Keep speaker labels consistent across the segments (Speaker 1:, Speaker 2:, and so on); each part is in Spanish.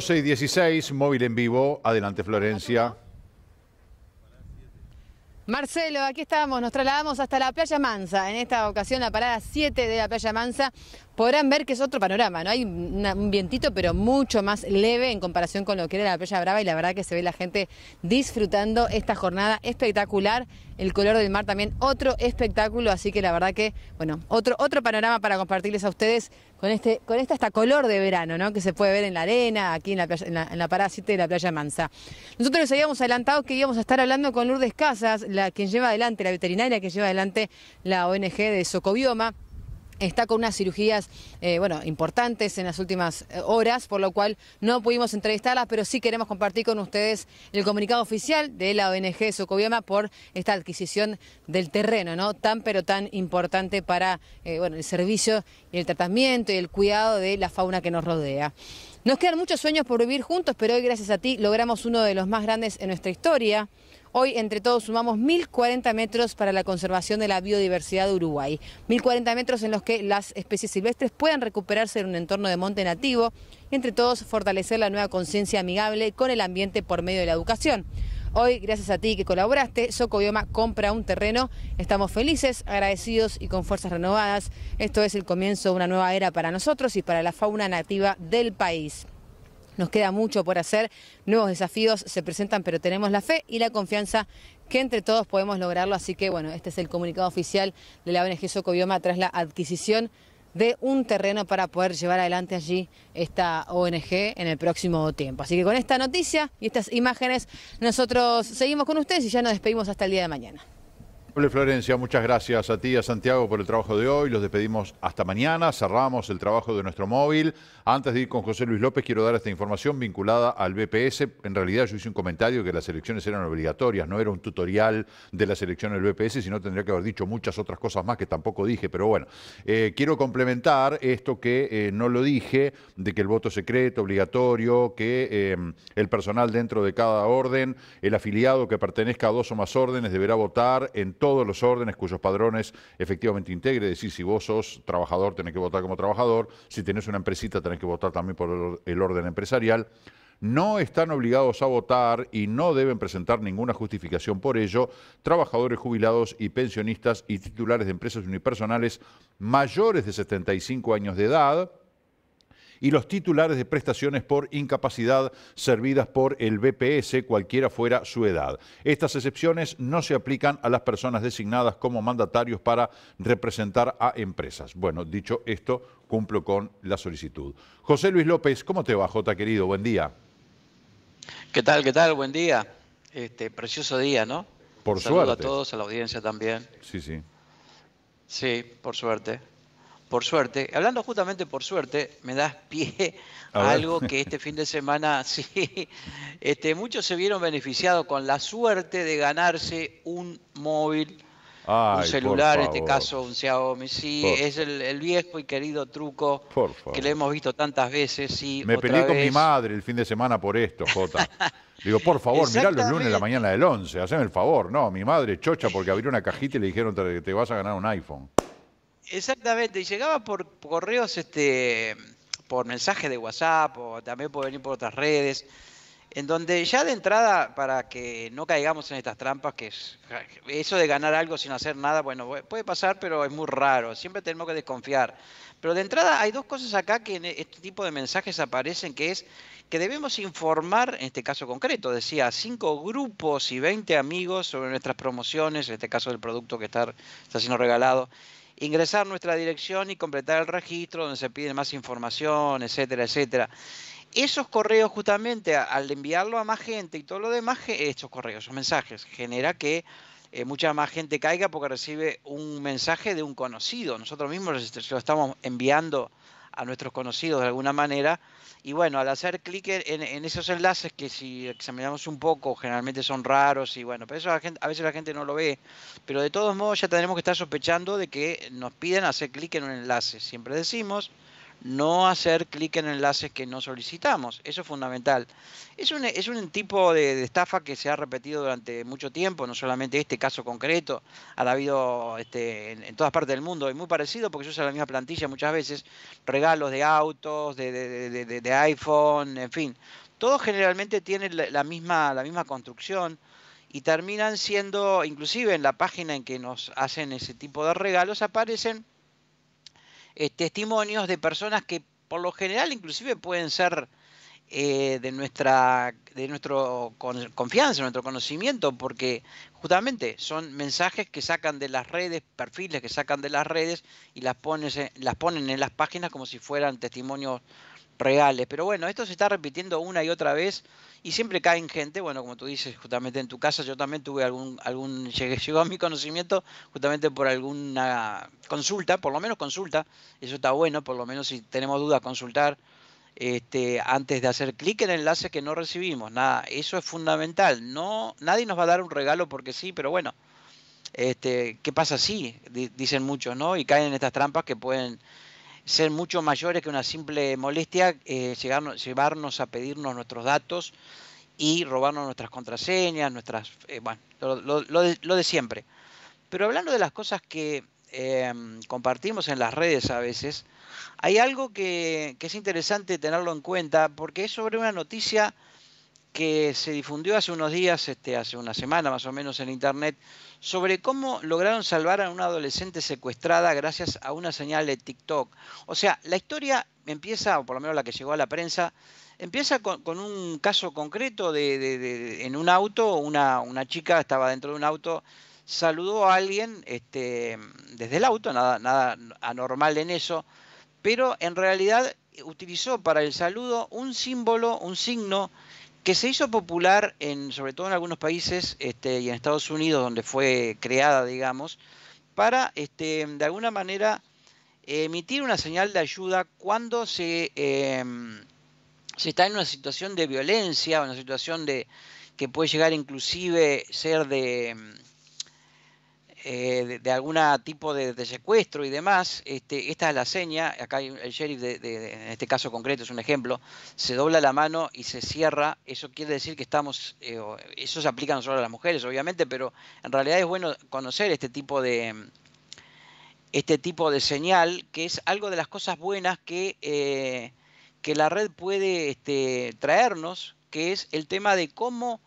Speaker 1: 12 16, móvil en vivo. Adelante, Florencia.
Speaker 2: Marcelo, aquí estamos, nos trasladamos hasta la Playa Mansa. En esta ocasión, la parada 7 de la Playa Mansa. Podrán ver que es otro panorama, ¿no? Hay un vientito, pero mucho más leve en comparación con lo que era la Playa Brava. Y la verdad que se ve la gente disfrutando esta jornada espectacular. El color del mar también, otro espectáculo. Así que la verdad que, bueno, otro, otro panorama para compartirles a ustedes con este, con esta hasta color de verano, ¿no? Que se puede ver en la arena, aquí en la, parásite en la, de la playa Mansa. Nosotros les habíamos adelantado que íbamos a estar hablando con Lourdes Casas, la quien lleva adelante, la veterinaria que lleva adelante la ONG de Socobioma está con unas cirugías, eh, bueno, importantes en las últimas eh, horas, por lo cual no pudimos entrevistarlas, pero sí queremos compartir con ustedes el comunicado oficial de la ONG Socobiama por esta adquisición del terreno, ¿no? Tan pero tan importante para, eh, bueno, el servicio y el tratamiento y el cuidado de la fauna que nos rodea. Nos quedan muchos sueños por vivir juntos, pero hoy gracias a ti logramos uno de los más grandes en nuestra historia. Hoy, entre todos, sumamos 1.040 metros para la conservación de la biodiversidad de Uruguay. 1.040 metros en los que las especies silvestres puedan recuperarse en un entorno de monte nativo y, entre todos, fortalecer la nueva conciencia amigable con el ambiente por medio de la educación. Hoy, gracias a ti que colaboraste, Socobioma compra un terreno. Estamos felices, agradecidos y con fuerzas renovadas. Esto es el comienzo de una nueva era para nosotros y para la fauna nativa del país. Nos queda mucho por hacer, nuevos desafíos se presentan, pero tenemos la fe y la confianza que entre todos podemos lograrlo. Así que bueno, este es el comunicado oficial de la ONG Socobioma tras la adquisición de un terreno para poder llevar adelante allí esta ONG en el próximo tiempo. Así que con esta noticia y estas imágenes nosotros seguimos con ustedes y ya nos despedimos hasta el día de mañana.
Speaker 1: Hola Florencia, muchas gracias a ti, y a Santiago, por el trabajo de hoy. Los despedimos hasta mañana. Cerramos el trabajo de nuestro móvil. Antes de ir con José Luis López, quiero dar esta información vinculada al BPS. En realidad, yo hice un comentario que las elecciones eran obligatorias, no era un tutorial de las elecciones del BPS, sino tendría que haber dicho muchas otras cosas más que tampoco dije. Pero bueno, eh, quiero complementar esto que eh, no lo dije, de que el voto secreto, obligatorio, que eh, el personal dentro de cada orden, el afiliado que pertenezca a dos o más órdenes deberá votar en todos los órdenes cuyos padrones efectivamente integre, decir, si vos sos trabajador, tenés que votar como trabajador, si tenés una empresita, tenés que votar también por el orden empresarial no están obligados a votar y no deben presentar ninguna justificación por ello trabajadores jubilados y pensionistas y titulares de empresas unipersonales mayores de 75 años de edad, y los titulares de prestaciones por incapacidad servidas por el BPS, cualquiera fuera su edad. Estas excepciones no se aplican a las personas designadas como mandatarios para representar a empresas. Bueno, dicho esto, cumplo con la solicitud. José Luis López, ¿cómo te va, Jota, querido? Buen día. ¿Qué tal? ¿Qué tal? Buen día. Este precioso día, ¿no? Por Saludo suerte. a todos,
Speaker 3: a la audiencia también. Sí, sí. Sí, por suerte por suerte, hablando justamente por suerte, me das pie a, algo que este fin de semana, sí, este, muchos se vieron beneficiados con la suerte de ganarse un móvil,
Speaker 2: un celular, en este caso
Speaker 3: un Xiaomi, sí, es el, viejo y querido truco que le hemos visto tantas veces. Sí, me peleé con mi madre
Speaker 1: el fin de semana por esto, Jota. Digo, por favor, mirá los lunes la mañana del 11, haceme el favor. No, mi madre chocha porque abrió una cajita y le dijeron, que te vas a ganar un iPhone.
Speaker 3: Exactamente, y llegaba por correos, este, por mensajes de WhatsApp, o también puede venir por otras redes, en donde ya de entrada, para que no caigamos en estas trampas, que es, eso de ganar algo sin hacer nada, bueno, puede pasar, pero es muy raro, siempre tenemos que desconfiar. Pero de entrada hay dos cosas acá que en este tipo de mensajes aparecen, que es que debemos informar, en este caso concreto, decía, cinco grupos y 20 amigos sobre nuestras promociones, en este caso del producto que está, está siendo regalado ingresar nuestra dirección y completar el registro donde se pide más información, etcétera, etcétera. Esos correos justamente al enviarlo a más gente y todo lo demás, estos correos, esos mensajes, genera que eh, mucha más gente caiga porque recibe un mensaje de un conocido. Nosotros mismos lo estamos enviando a nuestros conocidos de alguna manera. Y bueno, al hacer clic en, esos enlaces que si examinamos un poco, generalmente son raros y bueno, pero eso a, a veces la gente no lo ve. Pero de todos modos ya tenemos que estar sospechando de que nos piden hacer clic en un enlace. Siempre decimos, no hacer clic en enlaces que no solicitamos. Eso es fundamental. Es un, es un tipo de, estafa que se ha repetido durante mucho tiempo, no solamente este caso concreto, ha habido este, en, todas partes del mundo, y muy parecido porque se usa la misma plantilla muchas veces, regalos de autos, de, de, de iPhone, en fin. Todo generalmente tiene la misma, la misma construcción y terminan siendo, inclusive en la página en que nos hacen ese tipo de regalos, aparecen eh, testimonios de personas que por lo general inclusive pueden ser eh, de nuestra de nuestro confianza, nuestro conocimiento, porque justamente son mensajes que sacan de las redes, perfiles que sacan de las redes y las, pones, las ponen en las páginas como si fueran testimonios reales. Pero bueno, esto se está repitiendo una y otra vez y siempre caen gente, bueno, como tú dices, justamente en tu casa yo también tuve algún, algún llegó a mi conocimiento justamente por alguna consulta, por lo menos consulta, eso está bueno, por lo menos si tenemos dudas, consultar este, antes de hacer clic en enlace que no recibimos, nada, eso es fundamental, no, nadie nos va a dar un regalo porque sí, pero bueno, este, ¿qué pasa si? dicen muchos, ¿no? Y caen en estas trampas que pueden ser mucho mayores que una simple molestia, eh, llevarnos a pedirnos nuestros datos y robarnos nuestras contraseñas, nuestras, eh, lo, de, siempre. Pero hablando de las cosas que em, compartimos en las redes a veces, hay algo que, que es interesante tenerlo en cuenta porque es sobre una noticia que se difundió hace unos días, este, hace una semana más o menos en internet, sobre cómo lograron salvar a una adolescente secuestrada gracias a una señal de TikTok. O sea, la historia empieza, o por lo menos la que llegó a la prensa, empieza con, un caso concreto de, en un auto, una, chica estaba dentro de un auto, saludó a alguien este, desde el auto, nada, nada anormal en eso, pero en realidad utilizó para el saludo un símbolo, un signo, que se hizo popular en, sobre todo en algunos países este, y en Estados Unidos, donde fue creada, digamos, para este, de alguna manera emitir una señal de ayuda cuando se, em, está en una situación de violencia, una situación de que puede llegar inclusive ser de em, eh, de, algún tipo de, secuestro y demás, este, esta es la seña, acá el sheriff, de, en este caso concreto es un ejemplo, se dobla la mano y se cierra, eso quiere decir que estamos, eh, eso se aplica no solo a las mujeres, obviamente, pero en realidad es bueno conocer este tipo de este tipo de señal, que es algo de las cosas buenas que, eh, que la red puede este, traernos, que es el tema de cómo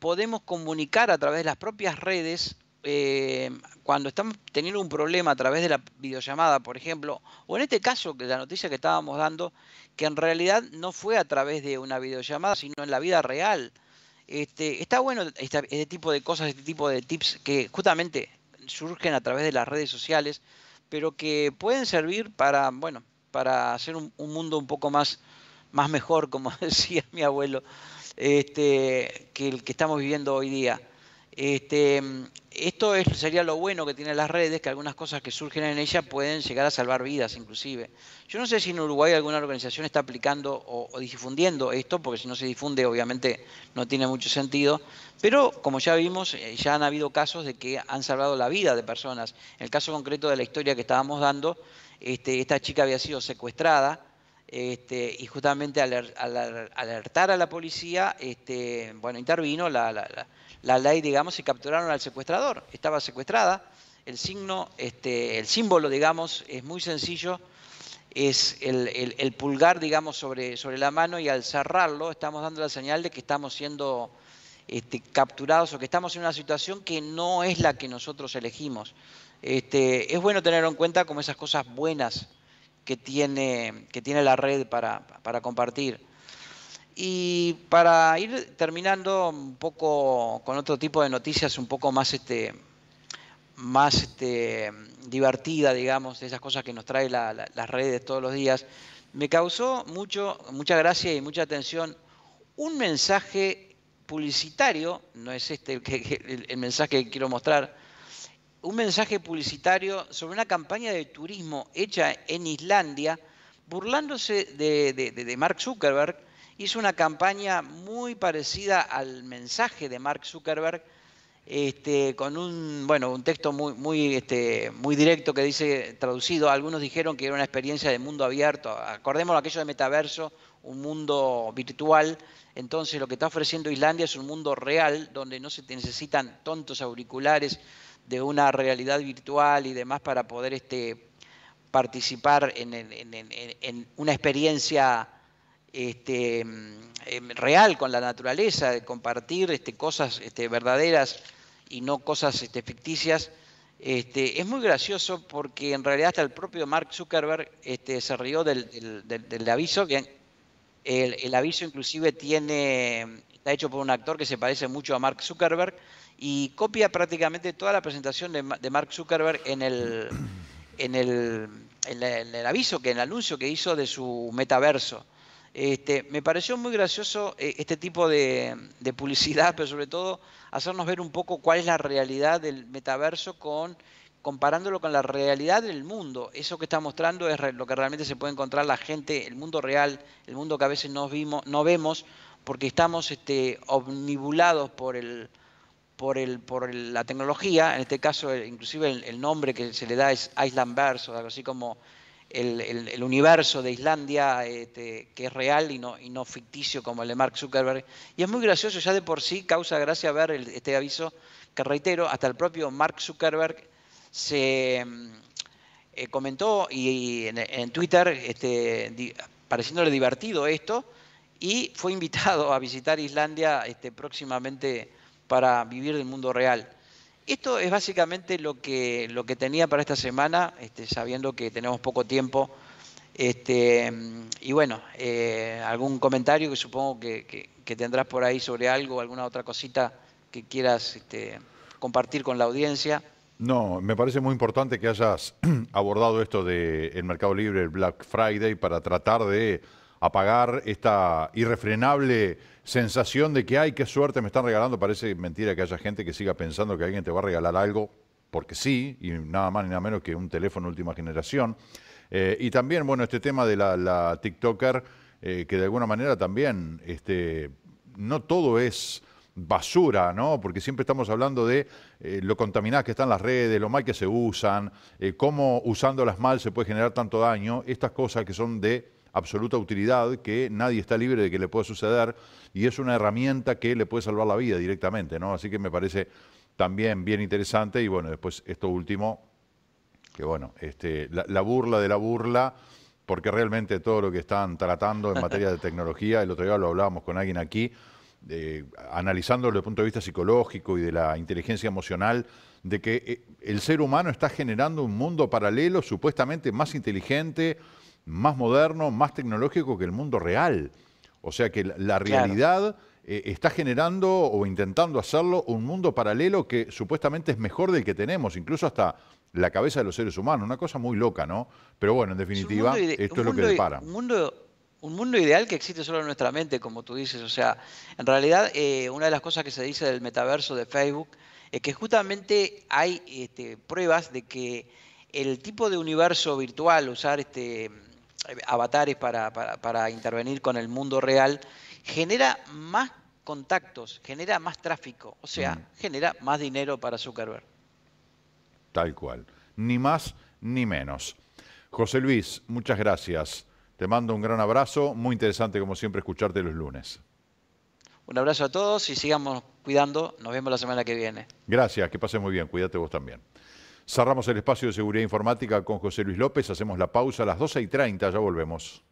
Speaker 3: podemos comunicar a través de las propias redes eh, cuando estamos teniendo un problema a través de la videollamada, por ejemplo, o en este caso, que la noticia que estábamos dando, que en realidad no fue a través de una videollamada, sino en la vida real. Este, está bueno este, tipo de cosas, este tipo de tips que justamente surgen a través de las redes sociales, pero que pueden servir para, bueno, para hacer un, mundo un poco más, más mejor, como decía mi abuelo, este, que el que estamos viviendo hoy día. Este, esto sería lo bueno que tienen las redes, que algunas cosas que surgen en ellas pueden llegar a salvar vidas inclusive. Yo no sé si en Uruguay alguna organización está aplicando o, difundiendo esto, porque si no se difunde obviamente no tiene mucho sentido, pero como ya vimos, eh, ya han habido casos de que han salvado la vida de personas. En el caso concreto de la historia que estábamos dando, este, esta chica había sido secuestrada. Este, y justamente al, alertar a la policía, bueno, intervino la la ley, digamos, y capturaron al secuestrador. Estaba secuestrada. El signo, este, el símbolo, digamos, es muy sencillo. Es el, el, pulgar, digamos, sobre, sobre, la mano y al cerrarlo estamos dando la señal de que estamos siendo este, capturados o que estamos en una situación que no es la que nosotros elegimos. Este, es bueno tener en cuenta como esas cosas buenas que tiene, que tiene la red para, para compartir. Y para ir terminando un poco con otro tipo de noticias un poco más este más este, divertida, digamos, de esas cosas que nos trae las redes todos los días, me causó mucho, mucha gracia y mucha atención un mensaje publicitario, no es este el, mensaje que quiero mostrar, un mensaje publicitario sobre una campaña de turismo hecha en Islandia, burlándose de Mark Zuckerberg, hizo una campaña muy parecida al mensaje de Mark Zuckerberg, este, con un, bueno, un texto muy, muy, este, muy directo que dice, traducido, algunos dijeron que era una experiencia de mundo abierto, acordémonos aquello de metaverso, un mundo virtual, entonces lo que está ofreciendo Islandia es un mundo real donde no se necesitan tontos auriculares de una realidad virtual y demás para poder este, participar en, en una experiencia este, em, real con la naturaleza, de compartir este, cosas este, verdaderas y no cosas ficticias, es muy gracioso porque en realidad hasta el propio Mark Zuckerberg se rió del, aviso, el, aviso inclusive tiene, está hecho por un actor que se parece mucho a Mark Zuckerberg y copia prácticamente toda la presentación de, Mark Zuckerberg en el, en el, aviso, que en el anuncio que hizo de su metaverso. Este, me pareció muy gracioso eh, este tipo de, publicidad, pero sobre todo hacernos ver un poco cuál es la realidad del metaverso con comparándolo con la realidad del mundo. Eso que está mostrando es lo que realmente se puede encontrar la gente, el mundo real, el mundo que a veces no, no vemos porque estamos este, omnibulados por el, por, el, por la tecnología, en este caso inclusive el, nombre que se le da es Island o algo así como el, universo de Islandia este, que es real y no, y no ficticio como el de Mark Zuckerberg. Y es muy gracioso, ya de por sí causa gracia ver este aviso que reitero, hasta el propio Mark Zuckerberg se mm, eh, comentó y, en, Twitter, este, pareciéndole divertido esto, y fue invitado a visitar Islandia este, próximamente para vivir del mundo real. Esto es básicamente lo que, lo que tenía para esta semana, este, sabiendo que tenemos poco tiempo. Este, y bueno, eh, algún comentario que supongo que, que, tendrás por ahí sobre algo, alguna otra cosita que quieras este, compartir con la audiencia.
Speaker 1: No, me parece muy importante que hayas abordado esto del de mercado libre, el Black Friday, para tratar de apagar esta irrefrenable sensación de que, ay, qué suerte me están regalando. Parece mentira que haya gente que siga pensando que alguien te va a regalar algo, porque sí, y nada más ni nada menos que un teléfono última generación. Eh, y también, bueno, este tema de la, TikToker, eh, que de alguna manera también, este, no todo es basura, ¿no? Porque siempre estamos hablando de eh, lo contaminadas que están las redes, lo mal que se usan, cómo usándolas mal se puede generar tanto daño, estas cosas que son de absoluta utilidad que nadie está libre de que le pueda suceder y es una herramienta que le puede salvar la vida directamente, ¿no? Así que me parece también bien interesante y bueno, después esto último, que bueno, este, la, burla de la burla, porque realmente todo lo que están tratando en materia de tecnología, el otro día lo hablábamos con alguien aquí, analizando desde el punto de vista psicológico y de la inteligencia emocional, de que eh, el ser humano está generando un mundo paralelo supuestamente más inteligente, más moderno, más tecnológico que el mundo real. O sea que la realidad eh, está generando o intentando hacerlo un mundo paralelo que supuestamente es mejor del que tenemos, incluso hasta la cabeza de los seres humanos. Una cosa muy loca, ¿no? Pero bueno, en definitiva, esto es lo que depara. Un
Speaker 3: mundo, un mundo ideal que existe solo en nuestra mente, como tú dices. O sea, en realidad, eh, una de las cosas que se dice del metaverso de Facebook es que justamente hay este, pruebas de que el tipo de universo virtual, usar este avatares para, para, intervenir con el mundo real, genera más contactos, genera más tráfico, o sea, mm. genera más dinero para Zuckerberg.
Speaker 1: Tal cual, ni más ni menos. José Luis, muchas gracias. Te mando un gran abrazo, muy interesante como siempre escucharte los lunes.
Speaker 3: Un abrazo a todos y sigamos cuidando. Nos vemos la semana que viene.
Speaker 1: Gracias, que pase muy bien. Cuídate vos también. Cerramos el espacio de seguridad informática con José Luis López, hacemos la pausa a las 12 y 30, ya volvemos.